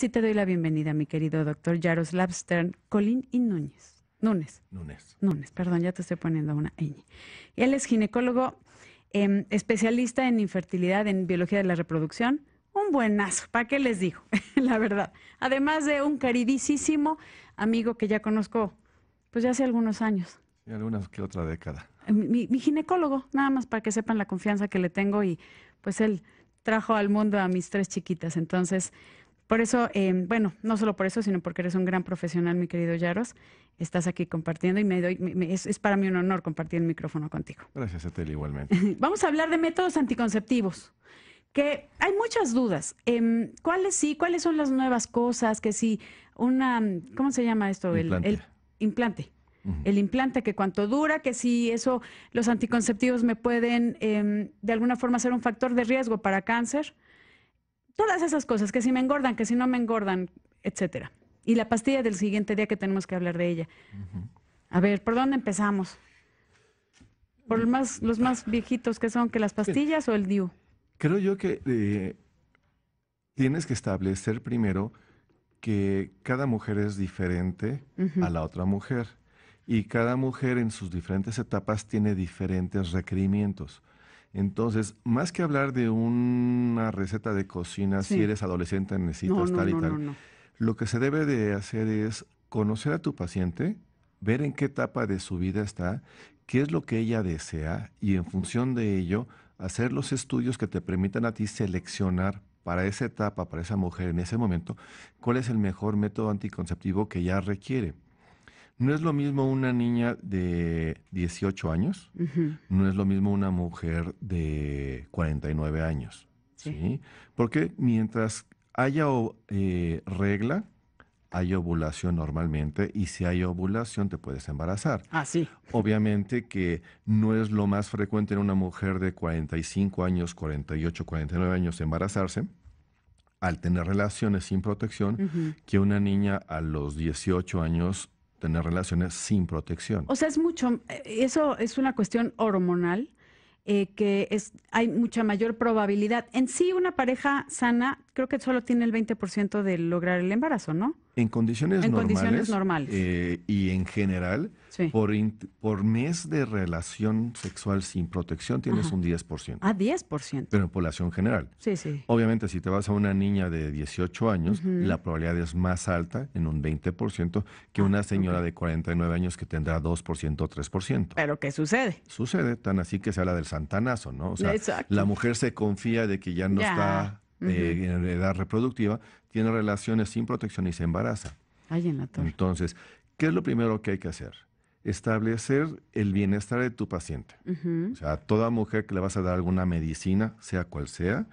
Sí te doy la bienvenida, mi querido doctor Jaroslav Stern, Colín y Núñez. Núñez. Núñez. Núñez, perdón, ya te estoy poniendo una ñ. él es ginecólogo, em, especialista en infertilidad, en biología de la reproducción. Un buenazo, ¿para qué les digo? la verdad. Además de un caridísimo amigo que ya conozco, pues ya hace algunos años. Y algunas que otra década. Eh, mi ginecólogo, nada más para que sepan la confianza que le tengo y pues él trajo al mundo a mis tres chiquitas. Entonces, por eso, em, bueno, no solo por eso, sino porque eres un gran profesional, mi querido Yaros. Estás aquí compartiendo y me doy, es, para mí un honor compartir el micrófono contigo. Gracias a ti igualmente. Vamos a hablar de métodos anticonceptivos que hay muchas dudas. Em, ¿Cuáles sí? ¿Cuáles son las nuevas cosas? Que si una, ¿cómo se llama esto? El, implante. El implante, que cuánto dura, que si eso, los anticonceptivos me pueden em, de alguna forma ser un factor de riesgo para cáncer todas esas cosas, que si me engordan, que si no me engordan, etcétera. Y la pastilla del siguiente día que tenemos que hablar de ella. A ver, ¿por dónde empezamos? ¿Por los más, los más viejitos que son, que las pastillas o el DIU? Creo yo que eh, tienes que establecer primero que cada mujer es diferente a la otra mujer y cada mujer en sus diferentes etapas tiene diferentes requerimientos. Entonces, más que hablar de una receta de cocina, si eres adolescente necesitas tal y tal, lo que se debe de hacer es conocer a tu paciente, ver en qué etapa de su vida está, qué es lo que ella desea y en función de ello hacer los estudios que te permitan a ti seleccionar para esa etapa, para esa mujer en ese momento, cuál es el mejor método anticonceptivo que ella requiere. No es lo mismo una niña de 18 años, no es lo mismo una mujer de 49 años. Sí. Porque mientras haya eh, regla, hay ovulación normalmente y si hay ovulación te puedes embarazar. Ah, sí. Obviamente que no es lo más frecuente en una mujer de 45 años, 48, 49 años embarazarse al tener relaciones sin protección que una niña a los 18 años tener relaciones sin protección. O sea, es mucho, eh, eso es una cuestión hormonal. Eh, que es, hay mucha mayor probabilidad. En sí, una pareja sana creo que solo tiene el 20% de lograr el embarazo, ¿no? En condiciones en Condiciones normales. Eh, y en general, por, mes de relación sexual sin protección tienes un 10%. Ah, 10%. Pero en población general. Sí, sí. Obviamente, si te vas a una niña de 18 años, la probabilidad es más alta, en un 20%, que ah, una señora de 49 años que tendrá 2% o 3%. ¿Pero qué sucede? Sucede, tan así que se habla del santanazo, ¿no? O sea, la mujer se confía de que ya no está en edad reproductiva, tiene relaciones sin protección y se embaraza. en la Entonces, ¿qué es lo primero que hay que hacer? Establecer el bienestar de tu paciente. O sea, a toda mujer que le vas a dar alguna medicina, sea cual sea,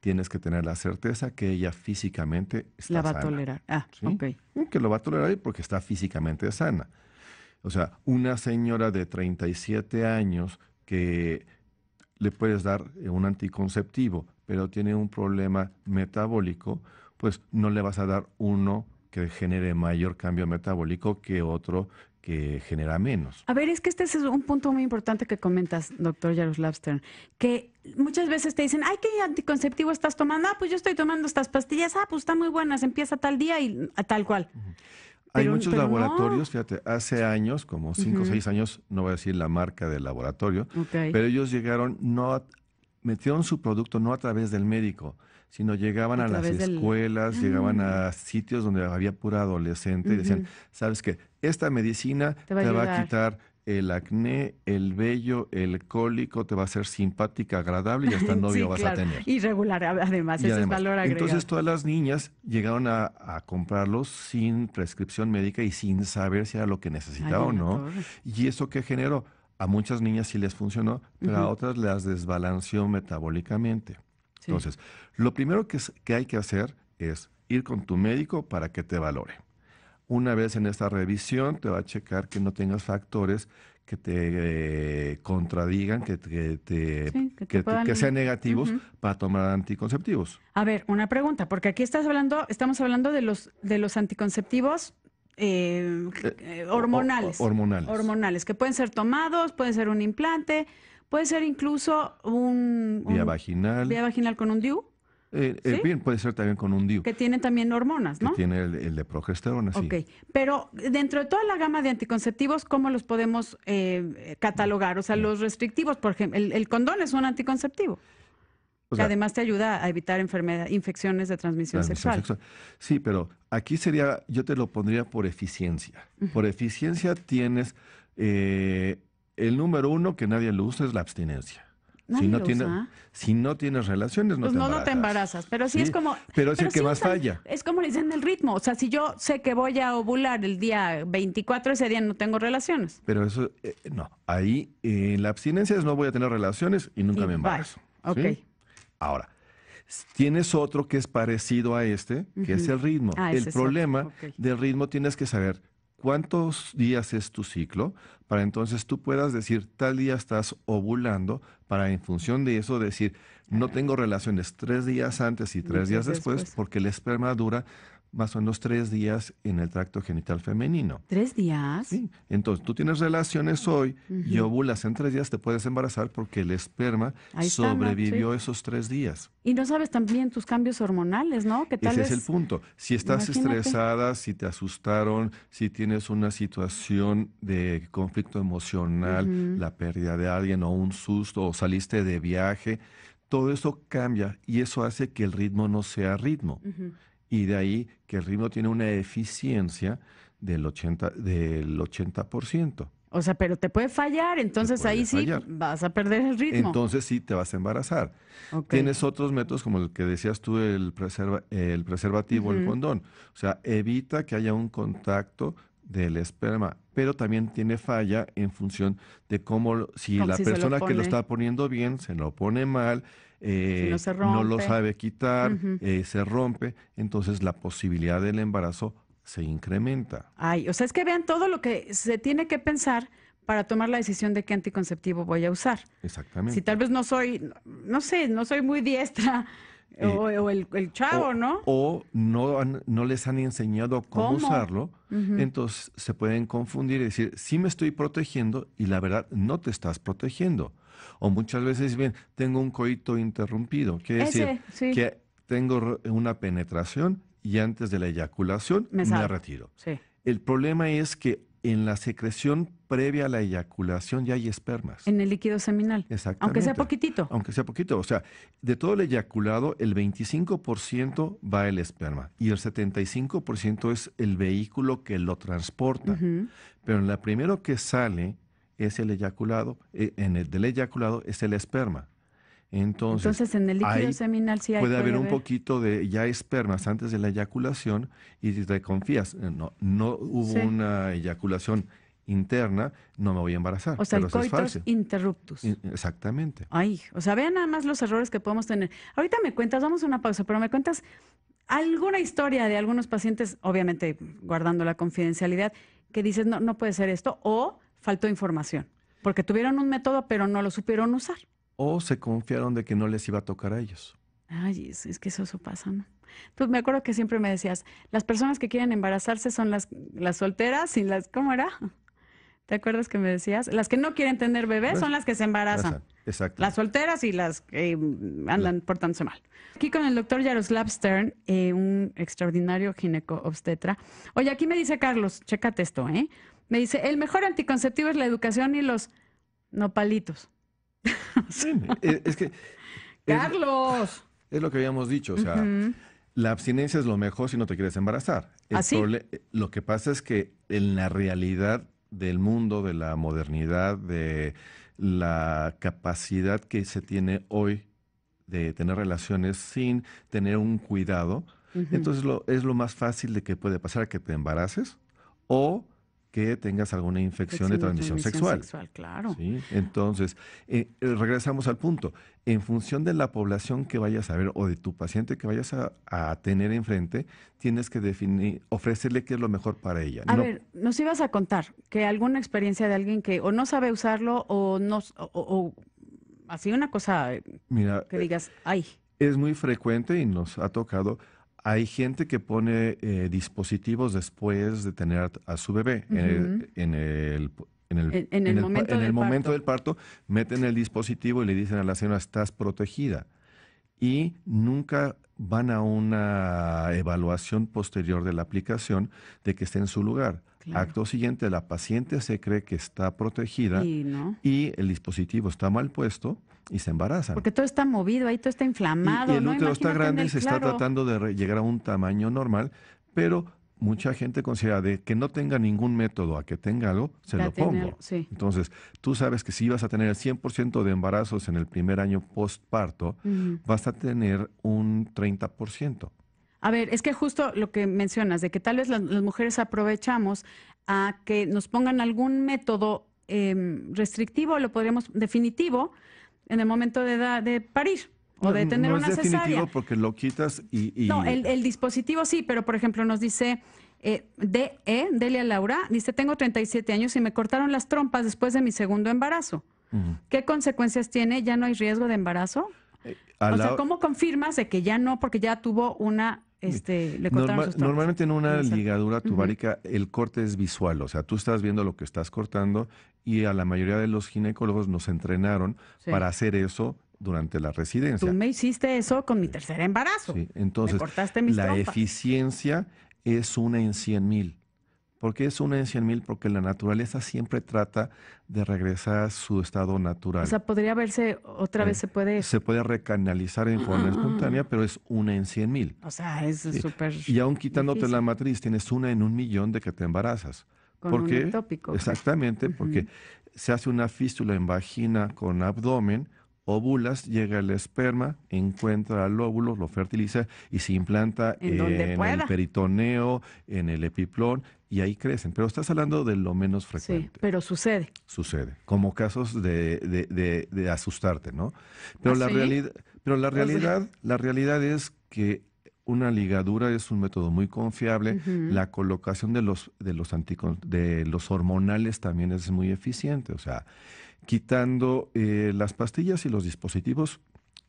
tienes que tener la certeza que ella físicamente está La va a tolerar. Ah, ok. Mm, que lo va a tolerar porque está físicamente sana. O sea, una señora de 37 años que le puedes dar eh, un anticonceptivo pero tiene un problema metabólico, pues no le vas a dar uno que genere mayor cambio metabólico que otro que genera menos. A ver, es que este es un punto muy importante que comentas, doctor Jaroslav Stern, que muchas veces te dicen, ay, ¿qué anticonceptivo estás tomando? Ah, pues yo estoy tomando estas pastillas, ah, pues están muy buenas, empieza tal día y ah, tal cual. Hay muchos laboratorios, fíjate, hace años, como cinco o seis años, no voy a decir la marca del laboratorio, pero ellos llegaron no a, metieron su producto no a través del médico, sino llegaban a, las escuelas, llegaban a ah. sitios donde había pura adolescente y decían, sabes que esta medicina te va, a, quitar el acné, el vello, el cólico, te va a ser simpática, agradable y hasta novio vas a tener. Y regular, además, ese es valor agregado. Entonces, todas las niñas llegaron a, a, comprarlos sin prescripción médica y sin saber si era lo que necesitaba o no. Y eso qué generó a muchas niñas sí les funcionó, pero a otras las desbalanceó metabólicamente. Entonces, lo primero que, hay que hacer es ir con tu médico para que te valore. Una vez en esta revisión te va a checar que no tengas factores que te eh, contradigan, que, te, que, sean negativos para tomar anticonceptivos. A ver, una pregunta, porque aquí estás hablando, estamos hablando de los de los anticonceptivos Em, eh, eh, hormonales. hormonales. que pueden ser tomados, pueden ser un implante, puede ser incluso un... Vía vaginal. Vía vaginal con un DIU. Eh, eh Bien, puede ser también con un DIU. Que tiene también hormonas, ¿no? Que tiene el, de progesterona, sí. Ok, pero dentro de toda la gama de anticonceptivos, ¿cómo los podemos catalogar? O sea, los restrictivos, por ejemplo, el, el condón es un anticonceptivo. Que además te ayuda a evitar enfermedad, infecciones de transmisión, sexual. Sí, pero aquí sería, yo te lo pondría por eficiencia. Por eficiencia tienes eh, el número uno que nadie lo usa es la abstinencia. si no, tiene, si no tienes relaciones, no, pues te no, embarazas. no te embarazas. Pero sí, es como. Pero es el que más falla. Es como le dicen el ritmo. O sea, si yo sé que voy a ovular el día 24, ese día no tengo relaciones. Pero eso, eh, no. Ahí eh, la abstinencia es no voy a tener relaciones y nunca me embarazo. Ok. Ahora, tienes otro que es parecido a este, que es el ritmo. Ah, el problema del ritmo tienes que saber cuántos días es tu ciclo para entonces tú puedas decir tal día estás ovulando para en función de eso decir no ah. tengo relaciones tres días antes y tres días después, porque el esperma dura más o menos tres días en el tracto genital femenino. ¿Tres días? Sí. Entonces, tú tienes relaciones hoy y ovulas en tres días, te puedes embarazar porque el esperma sobrevivió esos tres días. Y no sabes también tus cambios hormonales, ¿no? ¿Qué tal Ese es el punto. Si estás estresada, si te asustaron, si tienes una situación de conflicto emocional, la pérdida de alguien o un susto, o saliste de viaje, todo eso cambia y eso hace que el ritmo no sea ritmo y de ahí que el ritmo tiene una eficiencia del 80%. Del 80%. O sea, pero te puede fallar, entonces ahí sí vas a perder el ritmo. Entonces sí te vas a embarazar. Tienes otros métodos como el que decías tú, el, preserva, el preservativo, el condón. O sea, evita que haya un contacto del esperma, pero también tiene falla en función de cómo, si la persona que lo está poniendo bien se lo pone mal, eh, no, lo sabe quitar, eh, se rompe, entonces la posibilidad del embarazo se incrementa. Ay, o sea, es que vean todo lo que se tiene que pensar para tomar la decisión de qué anticonceptivo voy a usar. Exactamente. Si tal vez no soy, no sé, no soy muy diestra eh, o, el, chavo, ¿no? O no, no les han enseñado cómo, usarlo, entonces se pueden confundir y decir, sí me estoy protegiendo y la verdad no te estás protegiendo. O muchas veces, bien, tengo un coito interrumpido, quiere decir que tengo una penetración y antes de la eyaculación me, retiro. El problema es que en la secreción previa a la eyaculación ya hay espermas. En el líquido seminal. Exactamente. Aunque sea poquitito. Aunque sea poquito. O sea, de todo el eyaculado, el 25% va el esperma y el 75% es el vehículo que lo transporta. Pero en la primero que sale es el eyaculado, eh, en el del eyaculado es el esperma. Entonces, en el líquido seminal sí hay puede, haber, un poquito de ya espermas antes de la eyaculación y si te confías, eh, no, no hubo una eyaculación interna, no me voy a embarazar. O sea, el interruptus. Exactamente. Ay, o sea, vean nada más los errores que podemos tener. Ahorita me cuentas, vamos a una pausa, pero me cuentas alguna historia de algunos pacientes, obviamente guardando la confidencialidad, que dices, no, no puede ser esto, o faltó información, porque tuvieron un método pero no lo supieron usar o se confiaron de que no les iba a tocar a ellos. Ay, es, que eso, eso pasa, ¿no? Tú pues me acuerdo que siempre me decías, las personas que quieren embarazarse son las, las solteras y las, ¿cómo era? ¿Te acuerdas que me decías? Las que no quieren tener bebés son las que se embarazan. Exacto. Las solteras y las que eh, andan portándose mal. Aquí con el doctor Jaroslav Stern, eh, un extraordinario gineco-obstetra. Oye, aquí me dice Carlos, chécate esto, ¿eh? Me dice, el mejor anticonceptivo es la educación y los nopalitos. Eh, es, que... ¡Carlos! Es, lo que habíamos dicho, o sea, la abstinencia es lo mejor si no te quieres embarazar. ¿Ah, eh, lo que pasa es que en la realidad del mundo, de la modernidad, de la capacidad que se tiene hoy de tener relaciones sin tener un cuidado, entonces es lo más fácil de que puede pasar que te embaraces o que tengas alguna infección, de, transmisión sexual. claro. Entonces, eh, eh, regresamos al punto. En función de la población que vayas a ver o de tu paciente que vayas a, tener enfrente, tienes que definir, ofrecerle qué es lo mejor para ella. A ver, nos ibas a contar que alguna experiencia de alguien que o no sabe usarlo o no, o, así una cosa eh, que digas, ay. Es muy frecuente y nos ha tocado hay gente que pone eh, dispositivos después de tener a, su bebé. en, el, en, el, en, el, momento, del, del parto, meten el dispositivo y le dicen a la señora, estás protegida. Y nunca van a una evaluación posterior de la aplicación de que esté en su lugar. Acto siguiente, la paciente se cree que está protegida y, el dispositivo está mal puesto y se embaraza. Porque todo está movido, ahí todo está inflamado. Y, el útero está grande, y se está tratando de llegar a un tamaño normal, pero mucha gente considera de que no tenga ningún método a que tenga algo, se lo pongo. Entonces, tú sabes que si vas a tener el 100% de embarazos en el primer año postparto, vas a tener un 30%. A ver, es que justo lo que mencionas, de que tal vez las, mujeres aprovechamos a que nos pongan algún método em, restrictivo, lo podríamos definitivo, en el momento de, de parir o de tener no, no es definitivo porque lo quitas y... No, el, dispositivo sí, pero por ejemplo nos dice eh, DE, Delia Laura, dice, tengo 37 años y me cortaron las trompas después de mi segundo embarazo. ¿Qué consecuencias tiene? ¿Ya no hay riesgo de embarazo? Eh, o sea, ¿cómo confirmas de que ya no, porque ya tuvo una este, normalmente en una ligadura tubárica el corte es visual, o sea, tú estás viendo lo que estás cortando y a la mayoría de los ginecólogos nos entrenaron para hacer eso durante la residencia. Tú me hiciste eso con mi tercer embarazo. entonces la eficiencia es una en 100 mil. ¿Por qué es una en cien mil? Porque la naturaleza siempre trata de regresar a su estado natural. O sea, podría verse, otra eh, vez se puede... Se puede recanalizar en forma espontánea, pero es una en cien mil. O sea, es súper... Y aún quitándote la matriz, tienes una en un millón de que te embarazas. porque, Exactamente, porque se hace una fístula en vagina con abdomen, ovulas, llega el esperma, encuentra al óvulo, lo fertiliza y se implanta en, el peritoneo, en el epiplón y ahí crecen. Pero estás hablando de lo menos frecuente. Sí, pero sucede. Sucede, como casos de, asustarte, ¿no? Pero, la, ¿Ah, realidad, pero la realidad, la realidad es que una ligadura es un método muy confiable. La colocación de los, de los, de los hormonales también es muy eficiente. O sea, quitando eh, las pastillas y los dispositivos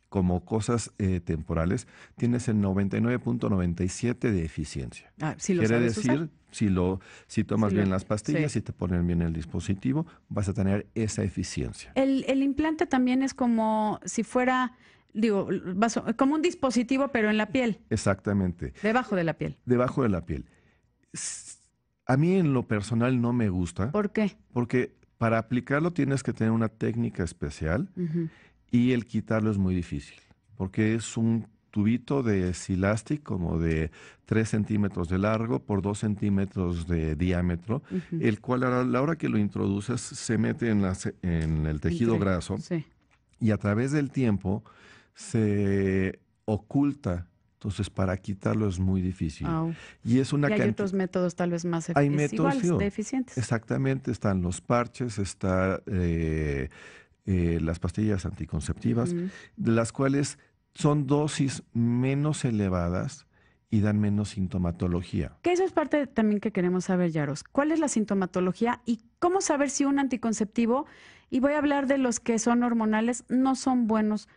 como cosas eh, temporales, tienes el 99.97 de eficiencia. Ah, Quiere decir, si lo si tomas bien las pastillas y te ponen bien el dispositivo, vas a tener esa eficiencia. El, el implante también es como si fuera digo, como un dispositivo pero en la piel. Exactamente. Debajo de la piel. Debajo de la piel. A mí en lo personal no me gusta. ¿Por qué? Porque para aplicarlo tienes que tener una técnica especial y el quitarlo es muy difícil, porque es un tubito de silástico como de 3 centímetros de largo por 2 centímetros de diámetro, el cual a la hora que lo introduces se mete en, el tejido graso y a través del tiempo se oculta entonces, para quitarlo es muy difícil. Y es una hay otros métodos tal vez más hay métodos, igual, Exactamente, están los parches, están eh, eh, las pastillas anticonceptivas, de las cuales son dosis menos elevadas y dan menos sintomatología. Que eso es parte también que queremos saber, Yaros. ¿Cuál es la sintomatología y cómo saber si un anticonceptivo, y voy a hablar de los que son hormonales, no son buenos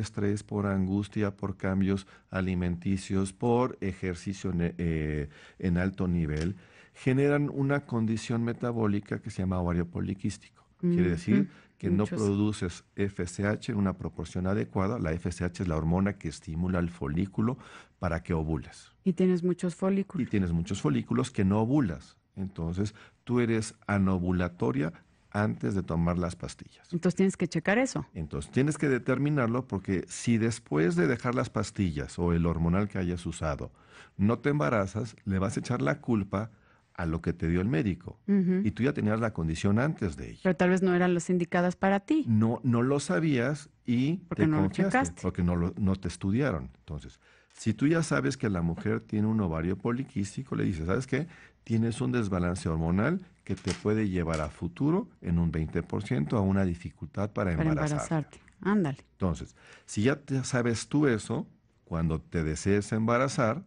estrés, por angustia, por cambios alimenticios, por ejercicio eh, en, alto nivel, generan una condición metabólica que se llama ovario poliquístico. Quiere mm-hmm. decir que no produces FSH en una proporción adecuada. La FSH es la hormona que estimula el folículo para que ovules. Y tienes muchos folículos. Y tienes muchos folículos que no ovulas. Entonces, tú eres anovulatoria antes de tomar las pastillas. Entonces tienes que checar eso. Entonces tienes que determinarlo porque si después de dejar las pastillas o el hormonal que hayas usado no te embarazas, le vas a echar la culpa a lo que te dio el médico. Y tú ya tenías la condición antes de ello. Pero tal vez no eran las indicadas para ti. No, no lo sabías y te no confiaste, porque no, lo, no te estudiaron. Entonces, si tú ya sabes que la mujer tiene un ovario poliquístico, le dices, ¿sabes qué? Tienes un desbalance hormonal que te puede llevar a futuro en un 20% a una dificultad para, para embarazarte. Ándale. Entonces, si ya sabes tú eso, cuando te desees embarazar,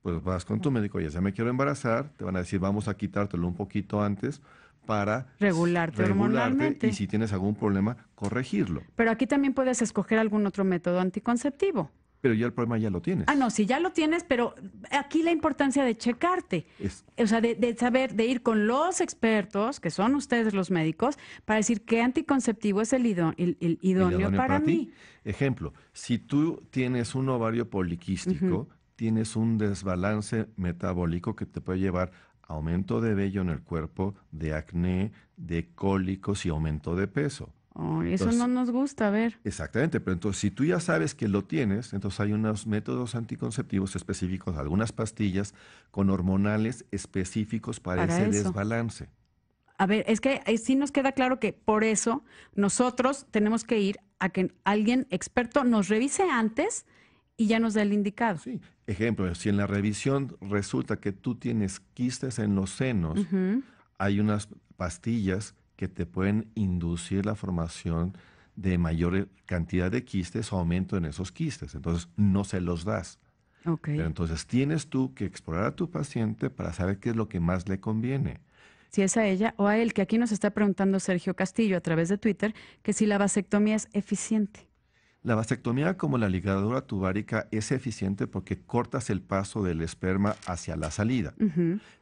pues vas con tu médico, ya, ya me quiero embarazar, te van a decir, vamos a quitártelo un poquito antes para regularte hormonalmente. y si tienes algún problema, corregirlo. Pero aquí también puedes escoger algún otro método anticonceptivo. Pero ya el problema ya lo tienes. Ah, no, si ya lo tienes, pero aquí la importancia de checarte. O sea, de, saber, de ir con los expertos, que son ustedes los médicos, para decir qué anticonceptivo es el, idóneo, para, mí. Ti. Ejemplo, si tú tienes un ovario poliquístico, tienes un desbalance metabólico que te puede llevar a aumento de vello en el cuerpo, de acné, de cólicos y aumento de peso eso no nos gusta ver. Exactamente, pero entonces si tú ya sabes que lo tienes, entonces hay unos métodos anticonceptivos específicos, algunas pastillas con hormonales específicos para, ese desbalance. A ver, es que eh, sí nos queda claro que por eso nosotros tenemos que ir a que alguien experto nos revise antes y ya nos dé el indicado. Sí, ejemplo, si en la revisión resulta que tú tienes quistes en los senos, hay unas pastillas que te pueden inducir la formación de mayor eh, cantidad de quistes o aumento en esos quistes. Entonces, no se los das. Pero entonces tienes tú que explorar a tu paciente para saber qué es lo que más le conviene. Si es a ella o a él, que aquí nos está preguntando Sergio Castillo a través de Twitter, que si la vasectomía es eficiente. La vasectomía como la ligadura tubárica es eficiente porque cortas el paso del esperma hacia la salida.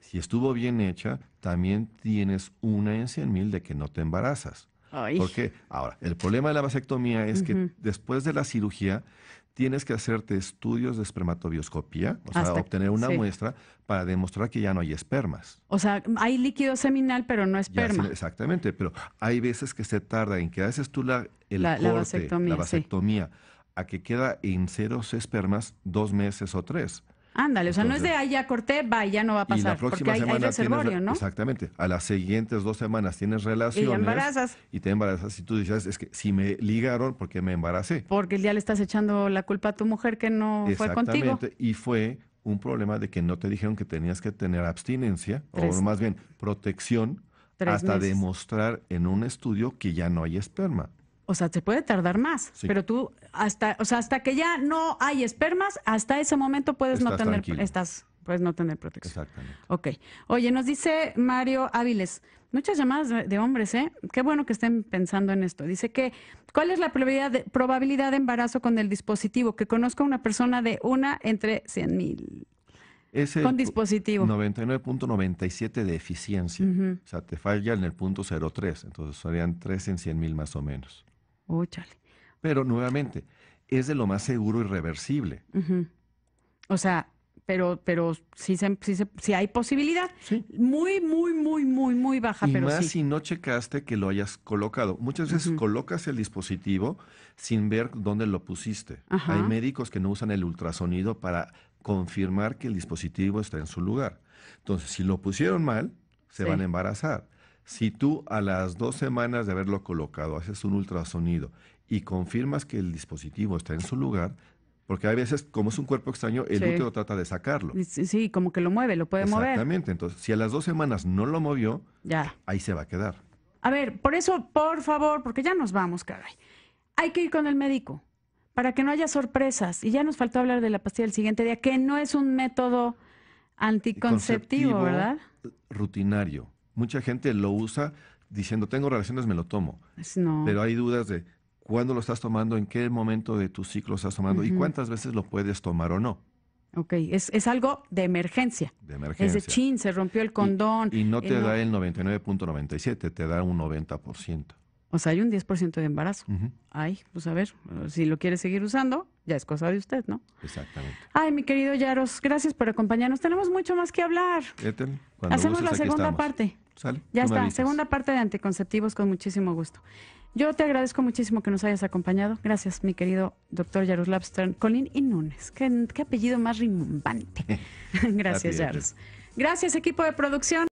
Si estuvo bien hecha, también tienes una en mil de que no te embarazas. Porque ahora, el problema de la vasectomía es que después de la cirugía tienes que hacerte estudios de espermatobioscopía, o sea, obtener una muestra para demostrar que ya no hay espermas. O sea, hay líquido seminal, pero no esperma. exactamente, pero hay veces que se tarda en que haces tú la, el corte, la vasectomía, a que queda en cero espermas dos meses o tres. Ándale, o sea, no es de ahí ya corté, va, ya no va a pasar. porque hay, reservorio, ¿no? Exactamente. A las siguientes dos semanas tienes relaciones. Y embarazas. Y te embarazas. Y tú dices, es que si me ligaron, porque me embaracé? Porque el día le estás echando la culpa a tu mujer que no fue contigo. Exactamente. Y fue un problema de que no te dijeron que tenías que tener abstinencia, o más bien protección, hasta demostrar en un estudio que ya no hay esperma. O sea, se puede tardar más, pero tú hasta, o sea, hasta que ya no hay espermas, hasta ese momento puedes no tener, estás, puedes no tener protección. Exactamente. Ok. Oye, nos dice Mario Áviles, muchas llamadas de hombres, ¿eh? Qué bueno que estén pensando en esto. Dice que, ¿cuál es la probabilidad de, embarazo con el dispositivo? Que conozca una persona de una entre 100 mil. Es con dispositivo. 99.97 de eficiencia. O sea, te falla en el punto 03. Entonces serían 3 en 100 mil más o menos. Oh, pero nuevamente, es de lo más seguro y reversible. O sea, pero, pero sí, se, hay posibilidad. Muy, muy, muy, muy, muy baja. Y pero más si no checaste que lo hayas colocado. Muchas veces colocas el dispositivo sin ver dónde lo pusiste. Hay médicos que no usan el ultrasonido para confirmar que el dispositivo está en su lugar. Entonces, si lo pusieron mal, se van a embarazar. Si tú a las dos semanas de haberlo colocado haces un ultrasonido y confirmas que el dispositivo está en su lugar, porque a veces, como es un cuerpo extraño, el útero trata de sacarlo. Sí, como que lo mueve, lo puede mover. Exactamente. Entonces, si a las dos semanas no lo movió, ya. ahí se va a quedar. A ver, por eso, por favor, porque ya nos vamos, caray. Hay que ir con el médico para que no haya sorpresas. Y ya nos faltó hablar de la pastilla el siguiente día, que no es un método anticonceptivo, ¿verdad? Rutinario mucha gente lo usa diciendo, tengo relaciones, me lo tomo. Pero hay dudas de cuándo lo estás tomando, en qué momento de tu ciclo estás tomando y cuántas veces lo puedes tomar o no. Ok, es, algo de emergencia. De emergencia. Es de chin, se rompió el condón. Y, no eh, te da el 99.97, te da un 90%. O sea, hay un 10% de embarazo. Ay, pues a ver, si lo quieres seguir usando, ya es cosa de usted, ¿no? Exactamente. Ay, mi querido Yaros, gracias por acompañarnos. Tenemos mucho más que hablar. Hacemos la segunda parte ya está, segunda parte de anticonceptivos con muchísimo gusto. Yo te agradezco muchísimo que nos hayas acompañado. Gracias, mi querido doctor Yaroslav Stern, Colin y Núñez. Qué, apellido más rimbante! Gracias, Yaros. Gracias, equipo de producción.